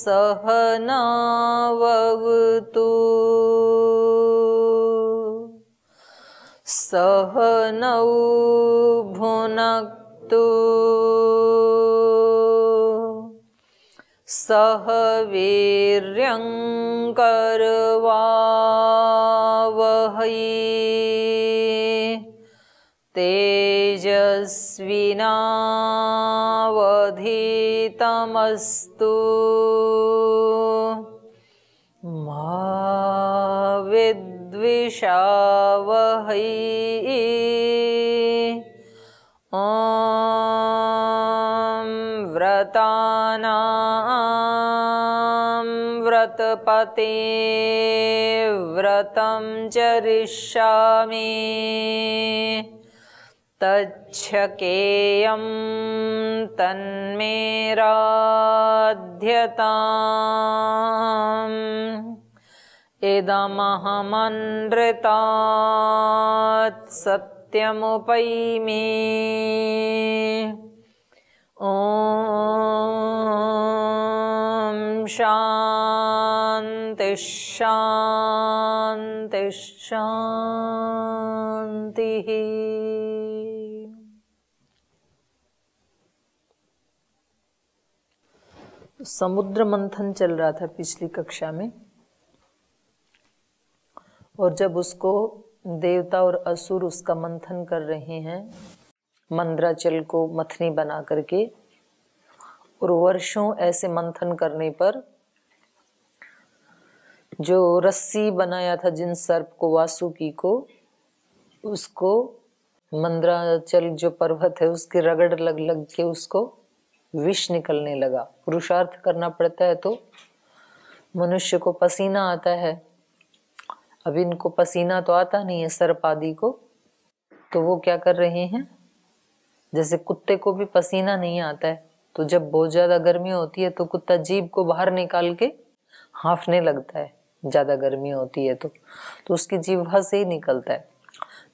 सहनावतु सहनौ भुनक्तु सह करवावहै तेजस्विना तमस्तु मा विद्विषावहै व्रताना व्रतपतेव्रतं चरिष्यामि तच्छकेयं इदमहमन्द्रितात् यदमहमनृतासत्यमुपैमे ओम शांति शांति शांति समुद्र मंथन चल रहा था पिछली कक्षा में और जब उसको देवता और असुर उसका मंथन कर रहे हैं मंद्राचल को मथनी बना करके और वर्षों ऐसे मंथन करने पर जो रस्सी बनाया था जिन सर्प को वासुकी को उसको मंद्राचल जो पर्वत है उसके रगड़ लग लग के उसको विष निकलने लगा पुरुषार्थ करना पड़ता है तो मनुष्य को पसीना आता है अब इनको पसीना तो आता नहीं है सर्प आदि को तो वो क्या कर रहे हैं जैसे कुत्ते को भी पसीना नहीं आता है तो जब बहुत ज़्यादा गर्मी होती है तो कुत्ता जीभ को बाहर निकाल के हाफने लगता है ज़्यादा गर्मी होती है तो तो उसकी जीवा से ही निकलता है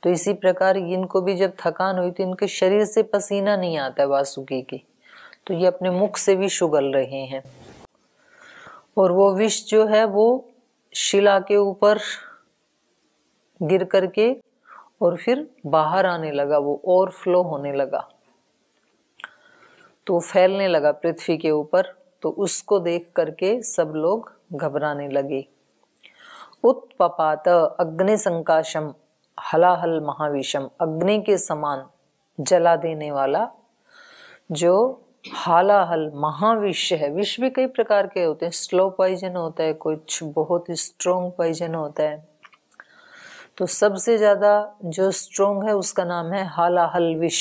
तो इसी प्रकार इनको भी जब थकान हुई तो इनके शरीर से पसीना नहीं आता है वासुकी की तो ये अपने मुख से भी शुगल रहे हैं और वो विष जो है वो शिला के ऊपर गिर करके और फिर बाहर आने लगा वो और फ्लो होने लगा तो फैलने लगा पृथ्वी के ऊपर तो उसको देख करके सब लोग घबराने लगे उत्पात अग्नि संकाशम हलाहल महाविषम अग्नि के समान जला देने वाला जो हालाहल महाविष है विष भी कई प्रकार के होते हैं स्लो पॉइजन होता है कुछ बहुत ही स्ट्रोंग पॉइजन होता है तो सबसे ज़्यादा जो स्ट्रोंग है उसका नाम है हाला हल विश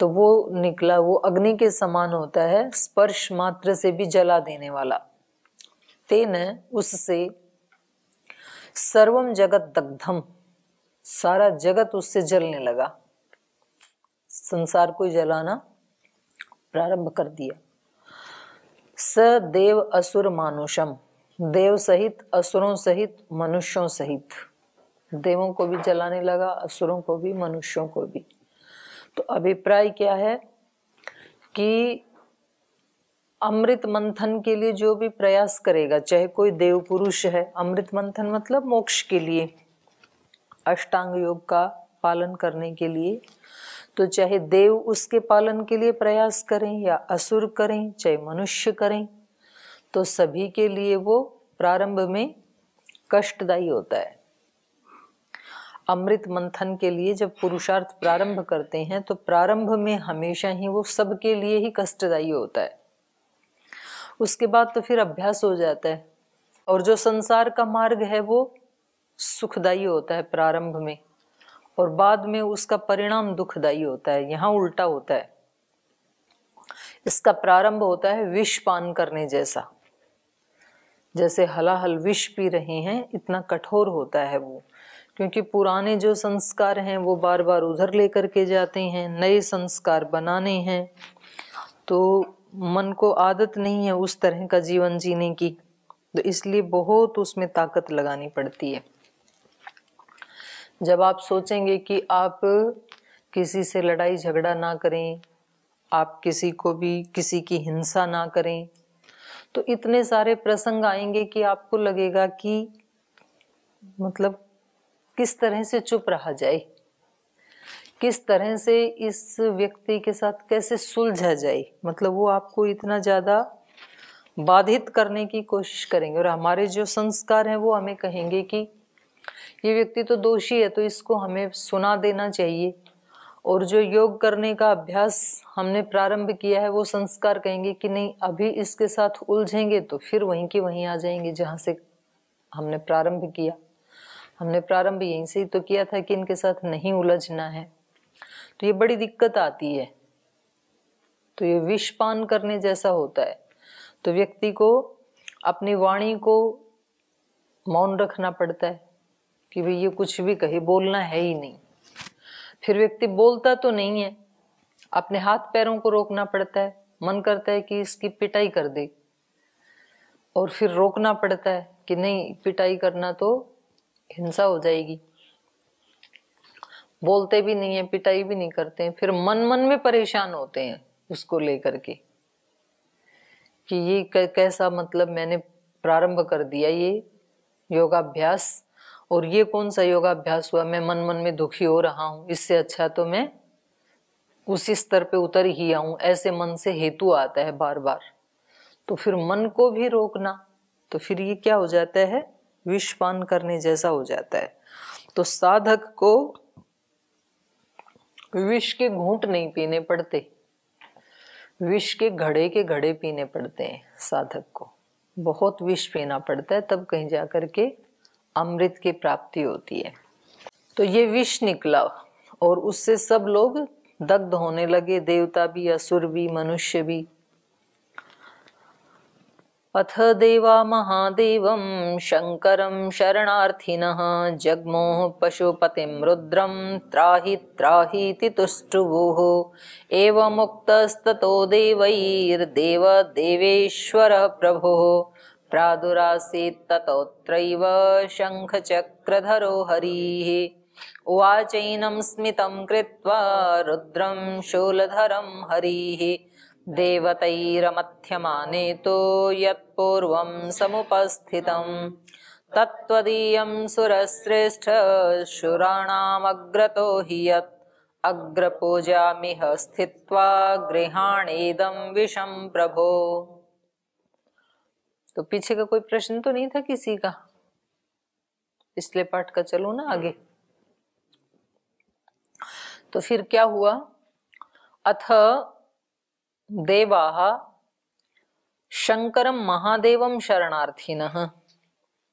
तो वो निकला वो अग्नि के समान होता है स्पर्श मात्र से भी जला देने वाला तेन उससे सर्वम जगत दग्धम सारा जगत उससे जलने लगा संसार को जलाना प्रारंभ कर दिया स देव असुर मानुषम देव सहित असुरों सहित मनुष्यों सहित देवों को भी जलाने लगा असुरों को भी मनुष्यों को भी तो अभिप्राय क्या है कि अमृत मंथन के लिए जो भी प्रयास करेगा चाहे कोई देव पुरुष है अमृत मंथन मतलब मोक्ष के लिए अष्टांग योग का पालन करने के लिए तो चाहे देव उसके पालन के लिए प्रयास करें या असुर करें चाहे मनुष्य करें तो सभी के लिए वो प्रारंभ में कष्टदायी होता है अमृत मंथन के लिए जब पुरुषार्थ प्रारंभ करते हैं तो प्रारंभ में हमेशा ही वो सबके लिए ही कष्टदायी होता है उसके बाद तो फिर अभ्यास हो जाता है और जो संसार का मार्ग है वो सुखदायी होता है प्रारंभ में और बाद में उसका परिणाम दुखदायी होता है यहाँ उल्टा होता है इसका प्रारंभ होता है विष पान करने जैसा जैसे हलाहल विष पी रहे हैं इतना कठोर होता है वो क्योंकि पुराने जो संस्कार हैं वो बार बार उधर लेकर के जाते हैं नए संस्कार बनाने हैं तो मन को आदत नहीं है उस तरह का जीवन जीने की तो इसलिए बहुत उसमें ताकत लगानी पड़ती है जब आप सोचेंगे कि आप किसी से लड़ाई झगड़ा ना करें आप किसी को भी किसी की हिंसा ना करें तो इतने सारे प्रसंग आएंगे कि आपको लगेगा कि मतलब किस तरह से चुप रहा जाए किस तरह से इस व्यक्ति के साथ कैसे सुलझा जाए मतलब वो आपको इतना ज़्यादा बाधित करने की कोशिश करेंगे और हमारे जो संस्कार हैं वो हमें कहेंगे कि ये व्यक्ति तो दोषी है तो इसको हमें सुना देना चाहिए और जो योग करने का अभ्यास हमने प्रारंभ किया है वो संस्कार कहेंगे कि नहीं अभी इसके साथ उलझेंगे तो फिर वहीं की वहीं आ जाएंगे जहाँ से हमने प्रारंभ किया हमने प्रारंभ यहीं से ही तो किया था कि इनके साथ नहीं उलझना है तो ये बड़ी दिक्कत आती है तो ये विषपान करने जैसा होता है तो व्यक्ति को अपनी वाणी को मौन रखना पड़ता है कि भाई ये कुछ भी कहे बोलना है ही नहीं फिर व्यक्ति बोलता तो नहीं है अपने हाथ पैरों को रोकना पड़ता है मन करता है कि इसकी पिटाई कर दे और फिर रोकना पड़ता है कि नहीं पिटाई करना तो हिंसा हो जाएगी बोलते भी नहीं है पिटाई भी नहीं करते हैं फिर मन मन में परेशान होते हैं उसको लेकर के कि ये कैसा मतलब मैंने प्रारंभ कर दिया ये योगाभ्यास और ये कौन सा योगाभ्यास हुआ मैं मन मन में दुखी हो रहा हूँ इससे अच्छा तो मैं उसी स्तर पे उतर ही आऊं ऐसे मन से हेतु आता है बार बार तो फिर मन को भी रोकना तो फिर ये क्या हो जाता है विषपान करने जैसा हो जाता है तो साधक को विष के घूंट नहीं पीने पड़ते विष के घड़े के घड़े पीने पड़ते हैं साधक को बहुत विष पीना पड़ता है तब कहीं जा के अमृत की प्राप्ति होती है तो ये विष निकला और उससे सब लोग दग्ध होने लगे देवता भी असुर भी मनुष्य भी अथ देवा महादेव शंकर शरणार्थिन जगमो पशुपति रुद्रम त्राहि त्राहीति तुष्टुभुः एवमुक्तस्ततो देवैर्देव देवेश्वर प्रभो ततोऽत्रैव शङ्खचक्रधरो हरिः उवाचैनं स्मितं कृत्वा रुद्रं शूलधरं हरिः देवतैरमथ्यमाने तु यत्पूर्वं समुपस्थितं तत्त्वदीयं सुरश्रेष्ठ शुराणामग्रतो हि यत् अग्रपूजामिह स्थित्वा गृहाणेदं विषं प्रभो तो पीछे का कोई प्रश्न तो नहीं था किसी का पिछले पाठ का चलो ना आगे तो फिर क्या हुआ अथ देवा शंकरम महादेवम शरणार्थी न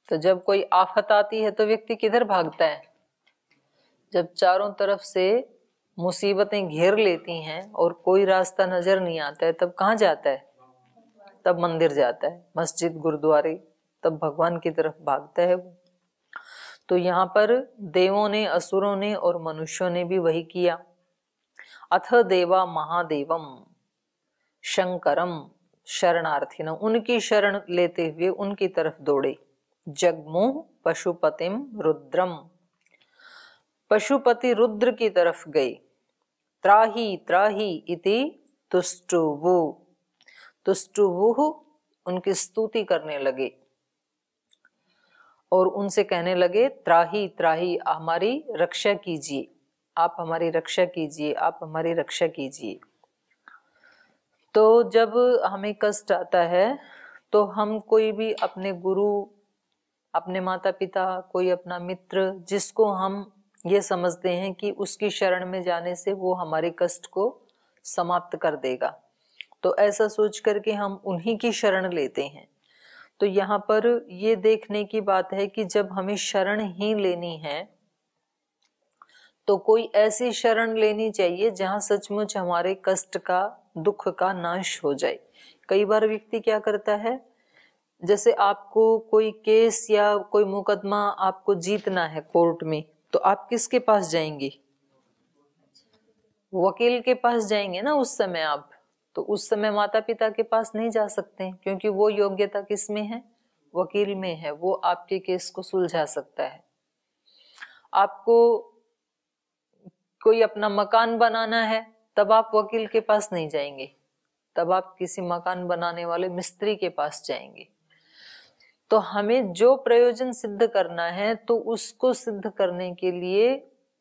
तो जब कोई आफत आती है तो व्यक्ति किधर भागता है जब चारों तरफ से मुसीबतें घेर लेती हैं और कोई रास्ता नजर नहीं आता है तब कहाँ जाता है तब मंदिर जाता है मस्जिद गुरुद्वारे तब भगवान की तरफ भागता है वो तो यहाँ पर देवों ने असुरों ने और मनुष्यों ने भी वही किया अथ देवा महादेवम शंकरम शरणार्थी उनकी शरण लेते हुए उनकी तरफ दौड़े जगमोह पशुपतिम रुद्रम पशुपति रुद्र की तरफ गए त्राही त्राही इति तुष्टुवु तो उनकी स्तुति करने लगे और उनसे कहने लगे त्राही त्राही हमारी रक्षा कीजिए आप हमारी रक्षा कीजिए आप हमारी रक्षा कीजिए तो जब हमें कष्ट आता है तो हम कोई भी अपने गुरु अपने माता पिता कोई अपना मित्र जिसको हम ये समझते हैं कि उसकी शरण में जाने से वो हमारे कष्ट को समाप्त कर देगा तो ऐसा सोच करके हम उन्हीं की शरण लेते हैं तो यहाँ पर ये देखने की बात है कि जब हमें शरण ही लेनी है तो कोई ऐसी शरण लेनी चाहिए जहाँ सचमुच हमारे कष्ट का दुख का नाश हो जाए कई बार व्यक्ति क्या करता है जैसे आपको कोई केस या कोई मुकदमा आपको जीतना है कोर्ट में तो आप किसके पास जाएंगे वकील के पास जाएंगे ना उस समय आप तो उस समय माता पिता के पास नहीं जा सकते क्योंकि वो योग्यता किस में है वकील में है वो आपके केस को सुलझा सकता है आपको कोई अपना मकान बनाना है तब आप वकील के पास नहीं जाएंगे तब आप किसी मकान बनाने वाले मिस्त्री के पास जाएंगे तो हमें जो प्रयोजन सिद्ध करना है तो उसको सिद्ध करने के लिए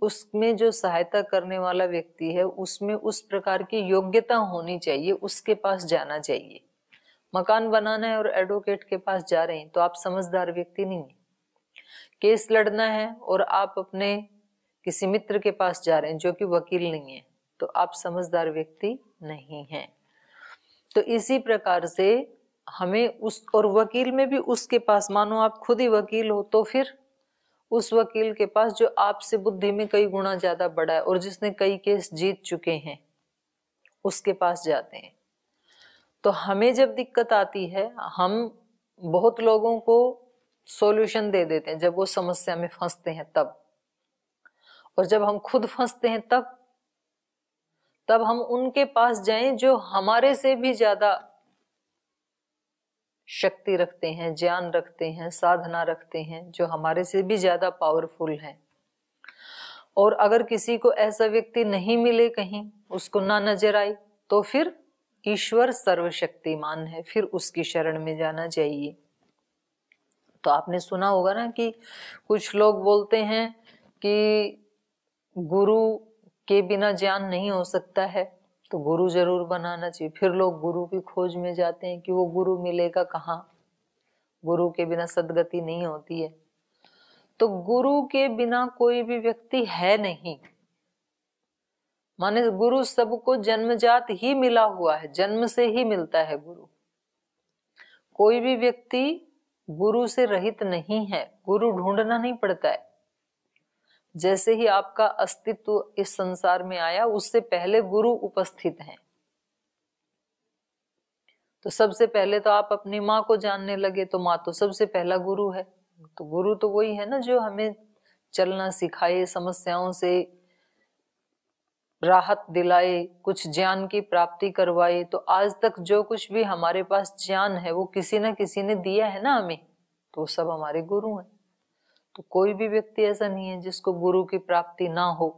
उसमें जो सहायता करने वाला व्यक्ति है उसमें उस प्रकार की योग्यता होनी चाहिए उसके पास जाना चाहिए मकान बनाना है और एडवोकेट के पास जा रहे हैं तो आप समझदार व्यक्ति नहीं है केस लड़ना है और आप अपने किसी मित्र के पास जा रहे हैं जो कि वकील नहीं है तो आप समझदार व्यक्ति नहीं है तो इसी प्रकार से हमें उस और वकील में भी उसके पास मानो आप खुद ही वकील हो तो फिर उस वकील के पास जो आपसे बुद्धि में कई गुना ज्यादा बड़ा है और जिसने कई केस जीत चुके हैं उसके पास जाते हैं तो हमें जब दिक्कत आती है हम बहुत लोगों को सॉल्यूशन दे देते हैं जब वो समस्या में फंसते हैं तब और जब हम खुद फंसते हैं तब तब हम उनके पास जाएं जो हमारे से भी ज्यादा शक्ति रखते हैं ज्ञान रखते हैं साधना रखते हैं जो हमारे से भी ज्यादा पावरफुल हैं और अगर किसी को ऐसा व्यक्ति नहीं मिले कहीं उसको ना नजर आए तो फिर ईश्वर सर्वशक्तिमान है फिर उसकी शरण में जाना चाहिए तो आपने सुना होगा ना कि कुछ लोग बोलते हैं कि गुरु के बिना ज्ञान नहीं हो सकता है तो गुरु जरूर बनाना चाहिए फिर लोग गुरु की खोज में जाते हैं कि वो गुरु मिलेगा कहाँ गुरु के बिना सदगति नहीं होती है तो गुरु के बिना कोई भी व्यक्ति है नहीं माने गुरु सबको जन्मजात ही मिला हुआ है जन्म से ही मिलता है गुरु कोई भी व्यक्ति गुरु से रहित नहीं है गुरु ढूंढना नहीं पड़ता है जैसे ही आपका अस्तित्व इस संसार में आया उससे पहले गुरु उपस्थित हैं तो सबसे पहले तो आप अपनी माँ को जानने लगे तो माँ तो सबसे पहला गुरु है तो गुरु तो वही है ना जो हमें चलना सिखाए समस्याओं से राहत दिलाए कुछ ज्ञान की प्राप्ति करवाए तो आज तक जो कुछ भी हमारे पास ज्ञान है वो किसी ना किसी ने दिया है ना हमें तो सब हमारे गुरु हैं तो कोई भी व्यक्ति ऐसा नहीं है जिसको गुरु की प्राप्ति ना हो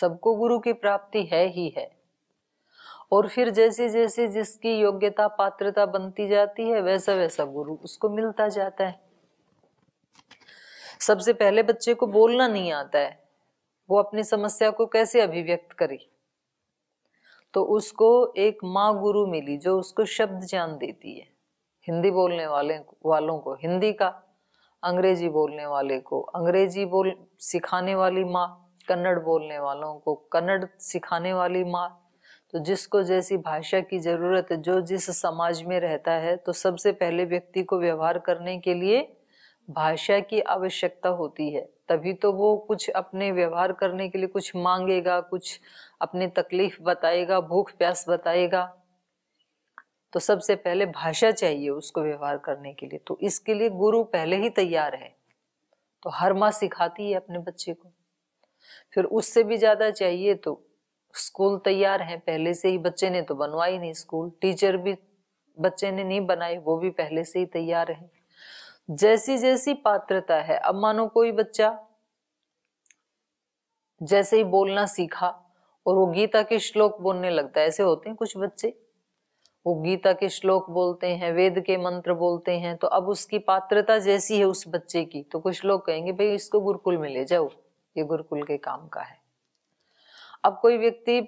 सबको गुरु की प्राप्ति है ही है और फिर जैसे जैसे जिसकी योग्यता पात्रता बनती जाती है वैसा वैसा गुरु उसको मिलता जाता है सबसे पहले बच्चे को बोलना नहीं आता है वो अपनी समस्या को कैसे अभिव्यक्त करे तो उसको एक माँ गुरु मिली जो उसको शब्द ज्ञान देती है हिंदी बोलने वाले वालों को हिंदी का अंग्रेजी बोलने वाले को अंग्रेजी बोल सिखाने वाली माँ कन्नड़ बोलने वालों को कन्नड़ सिखाने वाली माँ तो जिसको जैसी भाषा की जरूरत है जो जिस समाज में रहता है तो सबसे पहले व्यक्ति को व्यवहार करने के लिए भाषा की आवश्यकता होती है तभी तो वो कुछ अपने व्यवहार करने के लिए कुछ मांगेगा कुछ अपनी तकलीफ बताएगा भूख प्यास बताएगा तो सबसे पहले भाषा चाहिए उसको व्यवहार करने के लिए तो इसके लिए गुरु पहले ही तैयार है तो हर माँ सिखाती है अपने बच्चे को फिर उससे भी ज़्यादा चाहिए तो स्कूल तैयार है पहले से ही बच्चे ने तो बनवा ही नहीं स्कूल टीचर भी बच्चे ने नहीं बनाए वो भी पहले से ही तैयार है जैसी जैसी पात्रता है अब मानो कोई बच्चा जैसे ही बोलना सीखा और वो गीता के श्लोक बोलने लगता है ऐसे होते हैं कुछ बच्चे वो गीता के श्लोक बोलते हैं वेद के मंत्र बोलते हैं तो अब उसकी पात्रता जैसी है उस बच्चे की तो कुछ लोग कहेंगे भाई इसको गुरुकुल में ले जाओ ये गुरुकुल के काम का है अब कोई व्यक्ति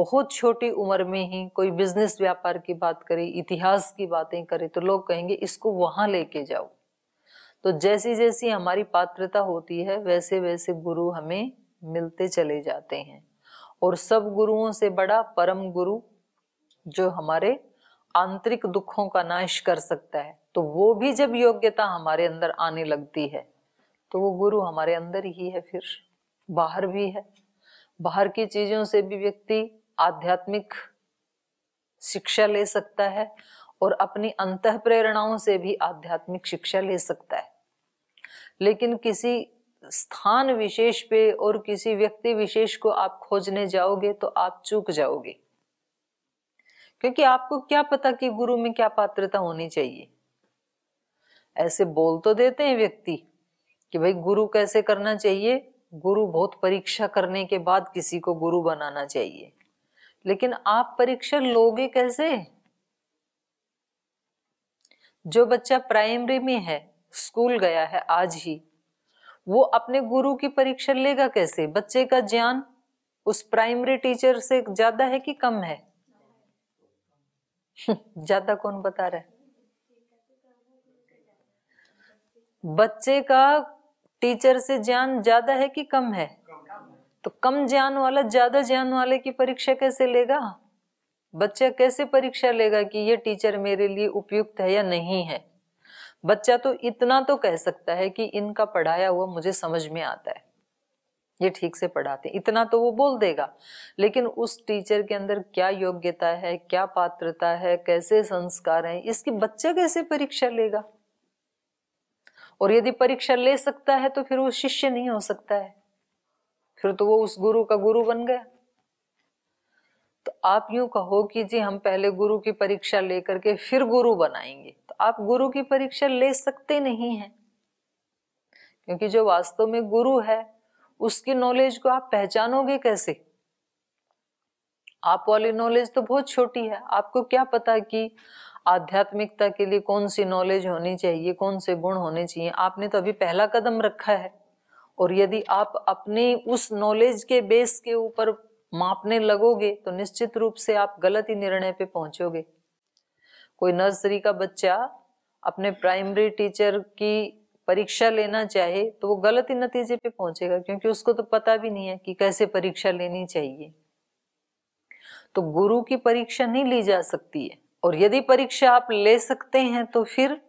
बहुत छोटी उम्र में ही कोई बिजनेस व्यापार की बात करे इतिहास की बातें करे तो लोग कहेंगे इसको वहां लेके जाओ तो जैसी जैसी हमारी पात्रता होती है वैसे वैसे गुरु हमें मिलते चले जाते हैं और सब गुरुओं से बड़ा परम गुरु जो हमारे आंतरिक दुखों का नाश कर सकता है तो वो भी जब योग्यता हमारे अंदर आने लगती है तो वो गुरु हमारे अंदर ही है फिर बाहर भी है बाहर की चीजों से भी व्यक्ति आध्यात्मिक शिक्षा ले सकता है और अपनी अंत प्रेरणाओं से भी आध्यात्मिक शिक्षा ले सकता है लेकिन किसी स्थान विशेष पे और किसी व्यक्ति विशेष को आप खोजने जाओगे तो आप चूक जाओगे क्योंकि आपको क्या पता कि गुरु में क्या पात्रता होनी चाहिए ऐसे बोल तो देते हैं व्यक्ति कि भाई गुरु कैसे करना चाहिए गुरु बहुत परीक्षा करने के बाद किसी को गुरु बनाना चाहिए लेकिन आप परीक्षा लोगे कैसे जो बच्चा प्राइमरी में है स्कूल गया है आज ही वो अपने गुरु की परीक्षा लेगा कैसे बच्चे का ज्ञान उस प्राइमरी टीचर से ज्यादा है कि कम है ज्यादा कौन बता रहा है बच्चे का टीचर से ज्ञान ज्यादा है कि कम है तो कम ज्ञान वाला ज्यादा ज्ञान वाले की परीक्षा कैसे लेगा बच्चा कैसे परीक्षा लेगा कि ये टीचर मेरे लिए उपयुक्त है या नहीं है बच्चा तो इतना तो कह सकता है कि इनका पढ़ाया हुआ मुझे समझ में आता है ये ठीक से पढ़ाते इतना तो वो बोल देगा लेकिन उस टीचर के अंदर क्या योग्यता है क्या पात्रता है कैसे संस्कार है इसकी बच्चा कैसे परीक्षा लेगा और यदि परीक्षा ले सकता है तो फिर वो शिष्य नहीं हो सकता है फिर तो वो उस गुरु का गुरु बन गया तो आप यूं कहो कि जी हम पहले गुरु की परीक्षा लेकर के फिर गुरु बनाएंगे तो आप गुरु की परीक्षा ले सकते नहीं हैं क्योंकि जो वास्तव में गुरु है उसकी नॉलेज को आप पहचानोगे कैसे आप वाली नॉलेज तो बहुत छोटी है आपको क्या पता कि आध्यात्मिकता के लिए कौन सी नॉलेज होनी चाहिए कौन से गुण होने चाहिए आपने तो अभी पहला कदम रखा है और यदि आप अपने उस नॉलेज के बेस के ऊपर मापने लगोगे तो निश्चित रूप से आप गलत ही निर्णय पे पहुंचोगे कोई नर्सरी का बच्चा अपने प्राइमरी टीचर की परीक्षा लेना चाहे तो वो गलत ही नतीजे पे पहुंचेगा क्योंकि उसको तो पता भी नहीं है कि कैसे परीक्षा लेनी चाहिए तो गुरु की परीक्षा नहीं ली जा सकती है और यदि परीक्षा आप ले सकते हैं तो फिर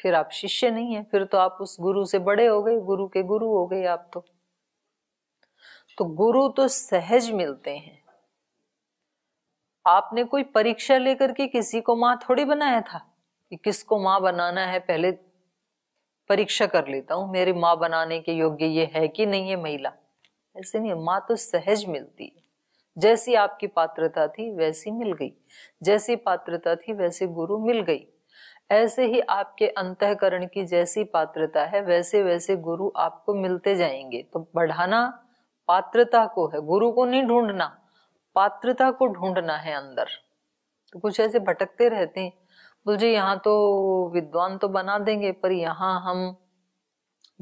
फिर आप शिष्य नहीं है फिर तो आप उस गुरु से बड़े हो गए गुरु के गुरु हो गए आप तो तो गुरु तो सहज मिलते हैं आपने कोई परीक्षा लेकर के किसी को माँ थोड़ी बनाया था कि किसको मां बनाना है पहले परीक्षा कर लेता हूँ मेरी माँ बनाने के योग्य ये है कि नहीं है महिला ऐसे नहीं माँ तो सहज मिलती है जैसी आपकी पात्रता थी वैसी मिल गई जैसी पात्रता थी वैसे गुरु मिल गई ऐसे ही आपके अंतकरण की जैसी पात्रता है वैसे वैसे गुरु आपको मिलते जाएंगे तो बढ़ाना पात्रता को है गुरु को नहीं ढूंढना पात्रता को ढूंढना है अंदर तो कुछ ऐसे भटकते रहते हैं बोल जी यहाँ तो विद्वान तो बना देंगे पर यहाँ हम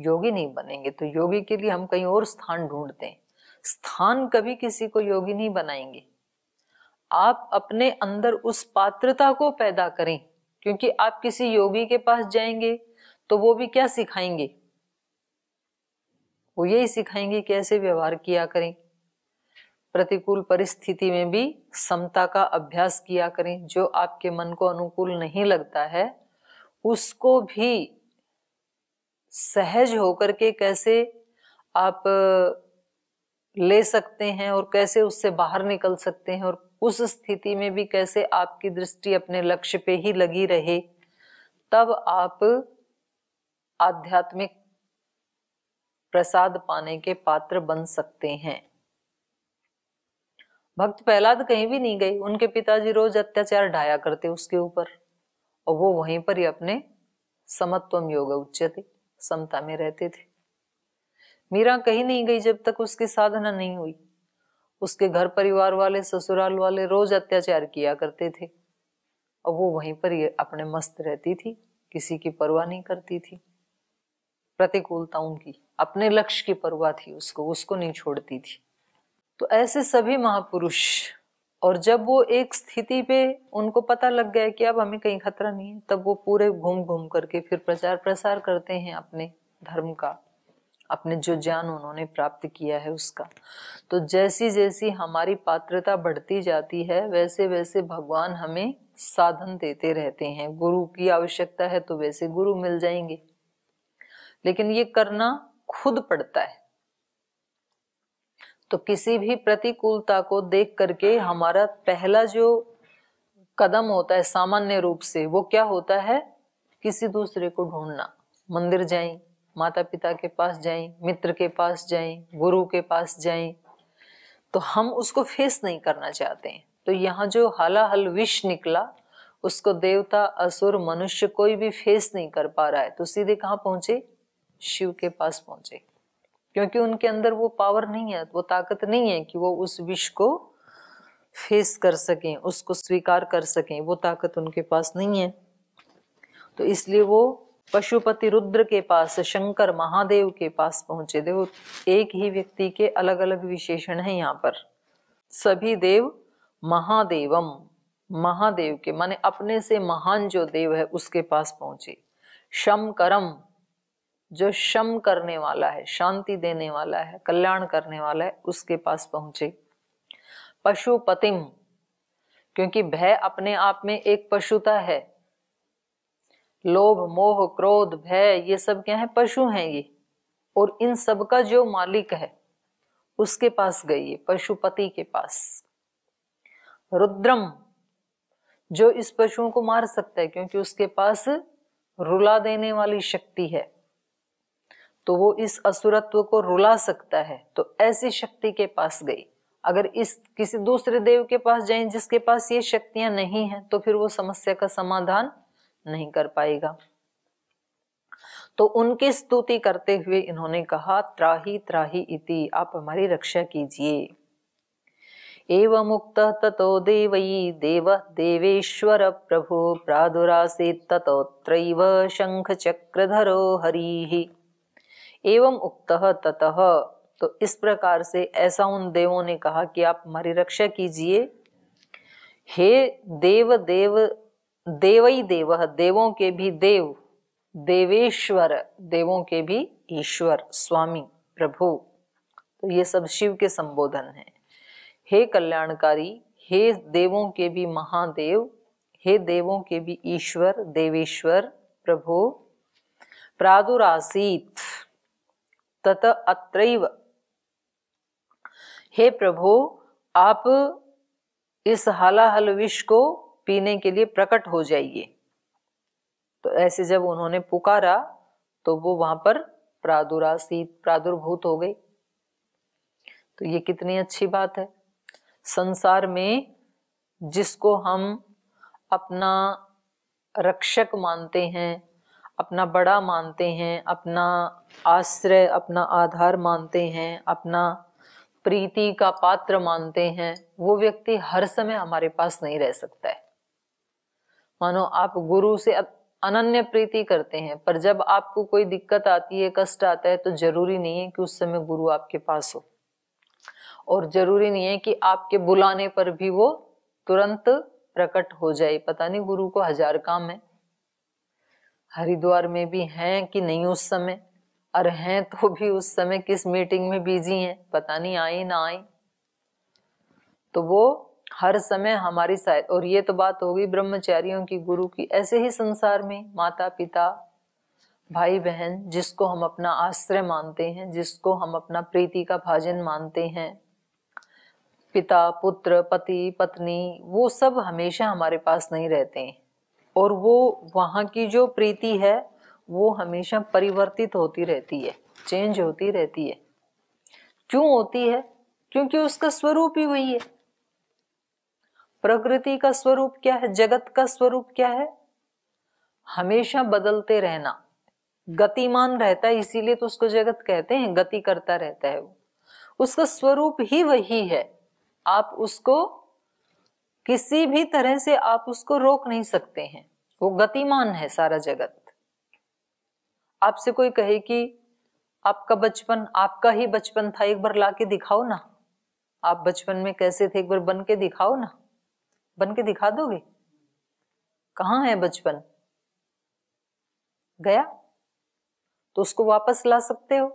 योगी नहीं बनेंगे तो योगी के लिए हम कहीं और स्थान ढूंढते हैं स्थान कभी किसी को योगी नहीं बनाएंगे आप अपने अंदर उस पात्रता को पैदा करें क्योंकि आप किसी योगी के पास जाएंगे तो वो भी क्या सिखाएंगे वो यही सिखाएंगे कैसे व्यवहार किया करें प्रतिकूल परिस्थिति में भी समता का अभ्यास किया करें जो आपके मन को अनुकूल नहीं लगता है उसको भी सहज होकर के कैसे आप ले सकते हैं और कैसे उससे बाहर निकल सकते हैं और उस स्थिति में भी कैसे आपकी दृष्टि अपने लक्ष्य पे ही लगी रहे तब आप आध्यात्मिक प्रसाद पाने के पात्र बन सकते हैं भक्त प्रहलाद कहीं भी नहीं गई उनके पिताजी रोज अत्याचार ढाया करते उसके ऊपर और वो वहीं पर ही अपने समत्वम योग उच्चते समता में रहते थे मीरा कहीं नहीं गई जब तक उसकी साधना नहीं हुई उसके घर परिवार वाले ससुराल वाले रोज अत्याचार किया करते थे और वो वहीं पर ही अपने मस्त रहती थी किसी की परवाह नहीं करती थी प्रतिकूलताओं की अपने लक्ष्य की परवाह थी उसको उसको नहीं छोड़ती थी तो ऐसे सभी महापुरुष और जब वो एक स्थिति पे उनको पता लग गया कि अब हमें कहीं खतरा नहीं है तब वो पूरे घूम घूम करके फिर प्रचार प्रसार करते हैं अपने धर्म का अपने जो ज्ञान उन्होंने प्राप्त किया है उसका तो जैसी जैसी हमारी पात्रता बढ़ती जाती है वैसे वैसे भगवान हमें साधन देते रहते हैं गुरु की आवश्यकता है तो वैसे गुरु मिल जाएंगे लेकिन ये करना खुद पड़ता है तो किसी भी प्रतिकूलता को देख करके हमारा पहला जो कदम होता है सामान्य रूप से वो क्या होता है किसी दूसरे को ढूंढना मंदिर जाएं माता पिता के पास जाएं मित्र के पास जाएं गुरु के पास जाएं तो हम उसको फेस नहीं करना चाहते हैं तो यहाँ जो हलाहल विष निकला उसको देवता असुर मनुष्य कोई भी फेस नहीं कर पा रहा है तो सीधे कहाँ पहुंचे शिव के पास पहुंचे क्योंकि उनके अंदर वो पावर नहीं है वो ताकत नहीं है कि वो उस विष को फेस कर सकें उसको स्वीकार कर सकें वो ताकत उनके पास नहीं है तो इसलिए वो पशुपति रुद्र के पास शंकर महादेव के पास पहुंचे देव एक ही व्यक्ति के अलग अलग विशेषण है यहाँ पर सभी देव महादेवम महादेव के माने अपने से महान जो देव है उसके पास पहुंचे शम करम जो शम करने वाला है शांति देने वाला है कल्याण करने वाला है उसके पास पहुंचे पशुपतिम क्योंकि भय अपने आप में एक पशुता है लोभ मोह क्रोध भय ये सब क्या है पशु हैं ये और इन सब का जो मालिक है उसके पास गई है पशुपति के पास रुद्रम जो इस पशुओं को मार सकता है क्योंकि उसके पास रुला देने वाली शक्ति है तो वो इस असुरत्व को रुला सकता है तो ऐसी शक्ति के पास गई अगर इस किसी दूसरे देव के पास जाए जिसके पास ये शक्तियां नहीं है तो फिर वो समस्या का समाधान नहीं कर पाएगा तो उनकी स्तुति करते हुए इन्होंने कहा त्राही त्राही इति आप हमारी रक्षा कीजिए एव मुक्त ततो देवी देव देवेश्वर प्रभु प्रादुरासे त्रैव शंख चक्रधरो ही एवं उक्त ततः तो इस प्रकार से ऐसा उन देवों ने कहा कि आप हमारी रक्षा कीजिए हे देव देव देवई देव देवों के भी देव देवेश्वर देवों के भी ईश्वर स्वामी प्रभु तो ये सब शिव के संबोधन है हे कल्याणकारी हे देवों के भी महादेव हे देवों के भी ईश्वर देवेश्वर प्रभु प्रादुरासीत तत अत्रैव हे प्रभु आप इस हलाहल विष को पीने के लिए प्रकट हो जाइए तो ऐसे जब उन्होंने पुकारा तो वो वहां पर प्रादुरासी प्रादुर्भूत हो गई तो ये कितनी अच्छी बात है संसार में जिसको हम अपना रक्षक मानते हैं अपना बड़ा मानते हैं अपना आश्रय अपना आधार मानते हैं अपना प्रीति का पात्र मानते हैं वो व्यक्ति हर समय हमारे पास नहीं रह सकता है मानो आप गुरु से अनन्य प्रीति करते हैं पर जब आपको कोई दिक्कत आती है कष्ट आता है तो जरूरी नहीं है कि उस समय गुरु आपके पास हो और जरूरी नहीं है कि आपके बुलाने पर भी वो तुरंत प्रकट हो जाए पता नहीं गुरु को हजार काम है हरिद्वार में भी हैं कि नहीं उस समय और हैं तो भी उस समय किस मीटिंग में बिजी हैं पता नहीं आई ना आई तो वो हर समय हमारी साथ और ये तो बात होगी ब्रह्मचारियों की गुरु की ऐसे ही संसार में माता पिता भाई बहन जिसको हम अपना आश्रय मानते हैं जिसको हम अपना प्रीति का भाजन मानते हैं पिता पुत्र पति पत्नी वो सब हमेशा हमारे पास नहीं रहते हैं और वो वहाँ की जो प्रीति है वो हमेशा परिवर्तित होती रहती है चेंज होती रहती है क्यों होती है क्योंकि उसका स्वरूप ही वही है प्रकृति का स्वरूप क्या है जगत का स्वरूप क्या है हमेशा बदलते रहना गतिमान रहता है इसीलिए तो उसको जगत कहते हैं गति करता रहता है वो उसका स्वरूप ही वही है आप उसको किसी भी तरह से आप उसको रोक नहीं सकते हैं वो गतिमान है सारा जगत आपसे कोई कहे कि आपका बचपन आपका ही बचपन था एक बार ला के दिखाओ ना आप बचपन में कैसे थे एक बार बन के दिखाओ ना बन के दिखा दोगे कहा है बचपन गया तो उसको वापस ला सकते हो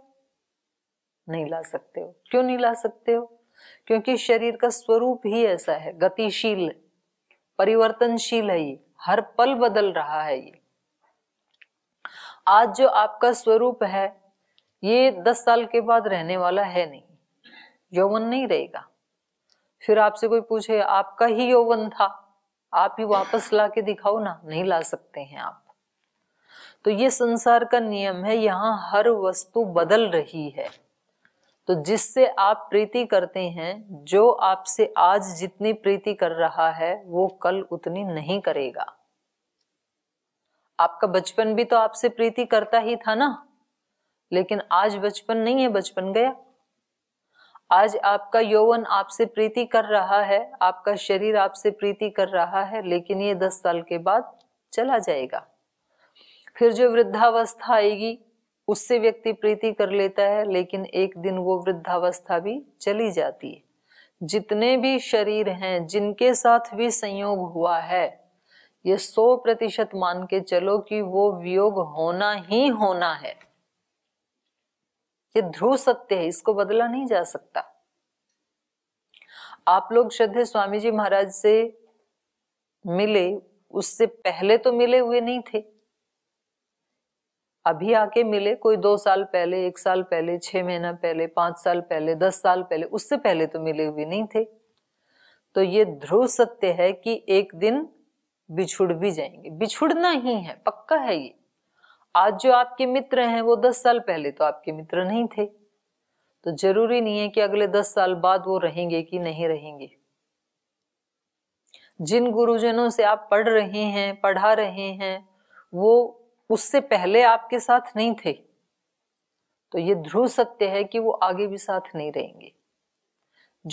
नहीं ला सकते हो क्यों नहीं ला सकते हो क्योंकि शरीर का स्वरूप ही ऐसा है गतिशील परिवर्तनशील है ये हर पल बदल रहा है ये आज जो आपका स्वरूप है ये दस साल के बाद रहने वाला है नहीं यौवन नहीं रहेगा फिर आपसे कोई पूछे आपका ही यौवन था आप ही वापस ला के दिखाओ ना नहीं ला सकते हैं आप तो ये संसार का नियम है यहाँ हर वस्तु बदल रही है तो जिससे आप प्रीति करते हैं जो आपसे आज जितनी प्रीति कर रहा है वो कल उतनी नहीं करेगा आपका बचपन भी तो आपसे प्रीति करता ही था ना लेकिन आज बचपन नहीं है बचपन गया आज आपका यौवन आपसे प्रीति कर रहा है आपका शरीर आपसे प्रीति कर रहा है लेकिन ये दस साल के बाद चला जाएगा फिर जो वृद्धावस्था आएगी उससे व्यक्ति प्रीति कर लेता है लेकिन एक दिन वो वृद्धावस्था भी चली जाती है जितने भी शरीर हैं जिनके साथ भी संयोग हुआ है ये सौ प्रतिशत मान के चलो कि वो वियोग होना ही होना है ये ध्रुव सत्य है इसको बदला नहीं जा सकता आप लोग श्रद्धे स्वामी जी महाराज से मिले उससे पहले तो मिले हुए नहीं थे अभी आके मिले कोई दो साल पहले एक साल पहले छह महीना पहले पांच साल पहले दस साल पहले उससे पहले तो मिले हुए नहीं थे तो ये ध्रुव सत्य है कि एक दिन बिछुड़ भी जाएंगे बिछुड़ना ही है पक्का है ये आज जो आपके मित्र हैं वो दस साल पहले तो आपके मित्र नहीं थे तो जरूरी नहीं है कि अगले दस साल बाद वो रहेंगे कि नहीं रहेंगे जिन गुरुजनों से आप पढ़ रहे हैं पढ़ा रहे हैं वो उससे पहले आपके साथ नहीं थे तो ये ध्रुव सत्य है कि वो आगे भी साथ नहीं रहेंगे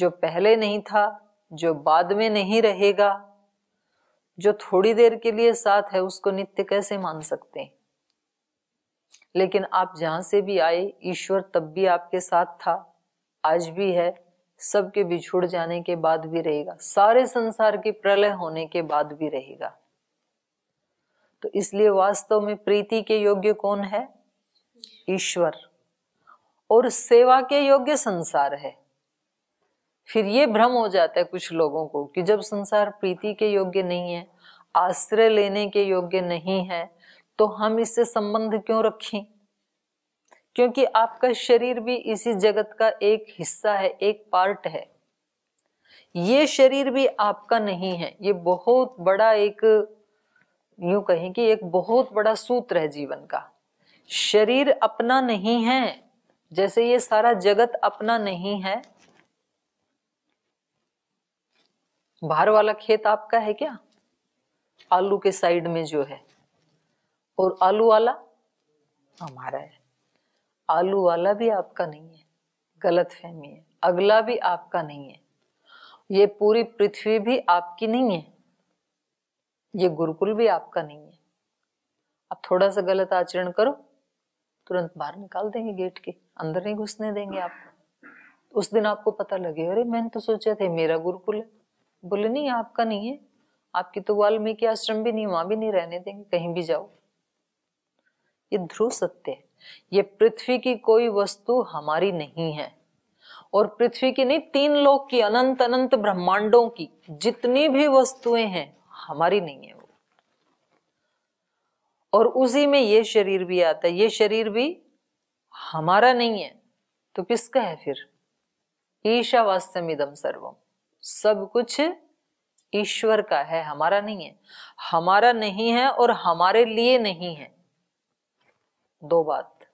जो पहले नहीं था जो बाद में नहीं रहेगा जो थोड़ी देर के लिए साथ है उसको नित्य कैसे मान सकते हैं लेकिन आप जहां से भी आए ईश्वर तब भी आपके साथ था आज भी है सबके बिछुड़ जाने के बाद भी रहेगा सारे संसार के प्रलय होने के बाद भी रहेगा तो इसलिए वास्तव में प्रीति के योग्य कौन है ईश्वर और सेवा के योग्य संसार है फिर ये भ्रम हो जाता है कुछ लोगों को कि जब संसार प्रीति के योग्य नहीं है आश्रय लेने के योग्य नहीं है तो हम इससे संबंध क्यों रखें क्योंकि आपका शरीर भी इसी जगत का एक हिस्सा है एक पार्ट है ये शरीर भी आपका नहीं है ये बहुत बड़ा एक यूं कहें कि एक बहुत बड़ा सूत्र है जीवन का शरीर अपना नहीं है जैसे ये सारा जगत अपना नहीं है बाहर वाला खेत आपका है क्या आलू के साइड में जो है और आलू वाला हमारा है आलू वाला भी आपका नहीं है गलत फहमी है अगला भी आपका नहीं है ये पूरी पृथ्वी भी आपकी नहीं है ये गुरुकुल भी आपका नहीं है आप थोड़ा सा गलत आचरण करो तुरंत बाहर निकाल देंगे गेट के अंदर नहीं घुसने देंगे आपको उस दिन आपको पता लगे अरे मैंने तो सोचा था मेरा गुरुकुल है बोले नहीं आपका नहीं है आपकी तो वाल्मीकि आश्रम भी नहीं वहां भी नहीं रहने देंगे कहीं भी जाओ ये ध्रुव सत्य है ये पृथ्वी की कोई वस्तु हमारी नहीं है और पृथ्वी की नहीं तीन लोक की अनंत अनंत ब्रह्मांडों की जितनी भी वस्तुएं हैं हमारी नहीं है वो और उसी में ये शरीर भी आता है ये शरीर भी हमारा नहीं है तो किसका है फिर ईशा वास्तव इदम सर्वम सब कुछ ईश्वर का है हमारा नहीं है हमारा नहीं है और हमारे लिए नहीं है दो बात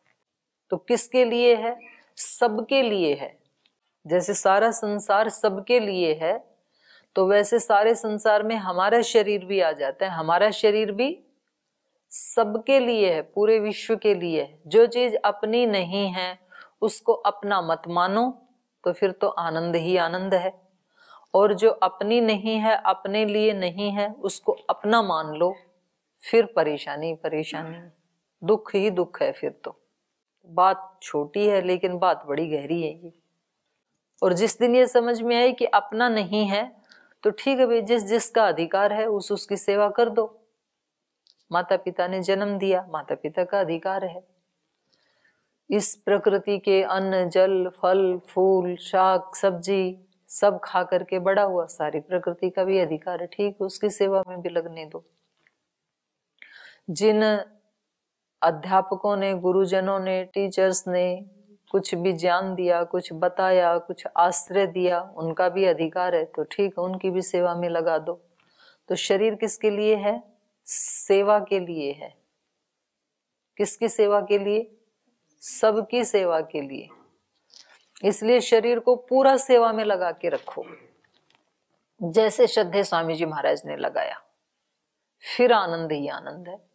तो किसके लिए है सबके लिए है जैसे सारा संसार सबके लिए है तो वैसे सारे संसार में हमारा शरीर भी आ जाता है हमारा शरीर भी सबके लिए है पूरे विश्व के लिए है जो चीज अपनी नहीं है उसको अपना मत मानो तो फिर तो आनंद ही आनंद है और जो अपनी नहीं है अपने लिए नहीं है उसको अपना मान लो फिर परेशानी परेशानी दुख ही दुख है फिर तो बात छोटी है लेकिन बात बड़ी गहरी है ये और जिस दिन ये समझ में आई कि अपना नहीं है तो ठीक है भाई जिस जिसका अधिकार है उस उसकी सेवा कर दो माता पिता ने जन्म दिया माता पिता का अधिकार है इस प्रकृति के अन्न जल फल फूल शाक सब्जी सब खा करके बड़ा हुआ सारी प्रकृति का भी अधिकार है ठीक उसकी सेवा में भी लगने दो जिन अध्यापकों ने गुरुजनों ने टीचर्स ने कुछ भी ज्ञान दिया कुछ बताया कुछ आश्रय दिया उनका भी अधिकार है तो ठीक है उनकी भी सेवा में लगा दो तो शरीर किसके लिए है सेवा के लिए है किसकी सेवा के लिए सबकी सेवा के लिए इसलिए शरीर को पूरा सेवा में लगा के रखो जैसे श्रद्धे स्वामी जी महाराज ने लगाया फिर आनंद ही आनंद है